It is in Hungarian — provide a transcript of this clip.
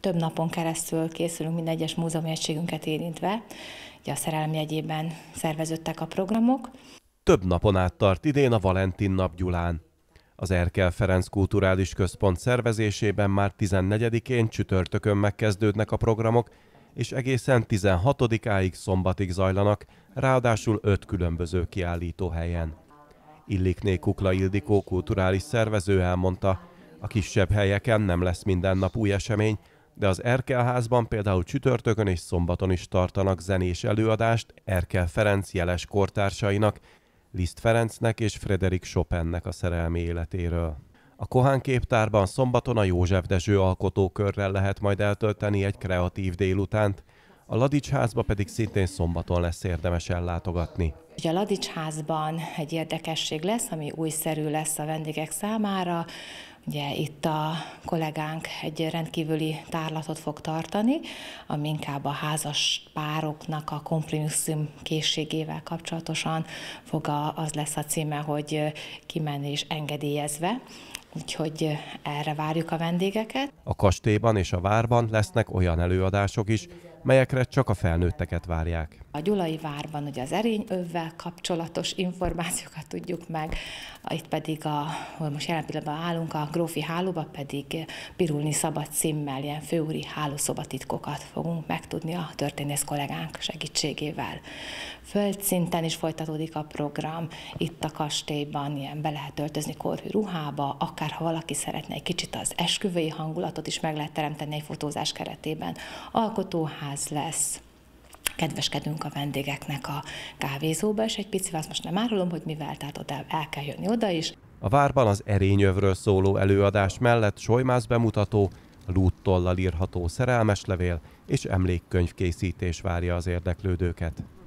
több napon keresztül készülünk minden egyes múzeumi egységünket érintve. Ugye a szerelem jegyében szerveződtek a programok. Több napon át tart idén a Valentin nap Gyulán. Az Erkel Ferenc Kulturális Központ szervezésében már 14-én csütörtökön megkezdődnek a programok, és egészen 16-áig szombatig zajlanak, ráadásul öt különböző kiállító helyen. Illikné Kukla Ildikó kulturális szervező elmondta, a kisebb helyeken nem lesz minden nap új esemény, de az Erkel házban például csütörtökön és szombaton is tartanak zenés előadást Erkel Ferenc jeles kortársainak, Liszt Ferencnek és Frederik Chopinnek a szerelmi életéről. A Kohán képtárban szombaton a József Dezső alkotókörrel lehet majd eltölteni egy kreatív délutánt, a Ladics házba pedig szintén szombaton lesz érdemes ellátogatni. Ugye a Ladics házban egy érdekesség lesz, ami újszerű lesz a vendégek számára. Ugye itt a kollégánk egy rendkívüli tárlatot fog tartani, ami inkább a házas pároknak a kompromisszum készségével kapcsolatosan fog a, az lesz a címe, hogy kimenni és engedélyezve úgyhogy erre várjuk a vendégeket. A kastélyban és a várban lesznek olyan előadások is, melyekre csak a felnőtteket várják. A Gyulai várban ugye az erényövvel kapcsolatos információkat tudjuk meg, itt pedig, a, hogy most jelen pillanatban állunk, a grófi hálóba pedig pirulni szabad címmel ilyen főúri hálószobatitkokat fogunk megtudni a történész kollégánk segítségével. Földszinten is folytatódik a program, itt a kastélyban ilyen be lehet öltözni korhű ruhába, akár ha valaki szeretne egy kicsit az esküvői hangulatot is meg lehet teremteni egy fotózás keretében. Alkotóház ház lesz kedveskedünk a vendégeknek a kávézóba, és egy picit, azt most nem árulom, hogy mivel, tehát oda el kell jönni oda is. A várban az erényövről szóló előadás mellett solymász bemutató, lúttollal írható levél és készítés várja az érdeklődőket.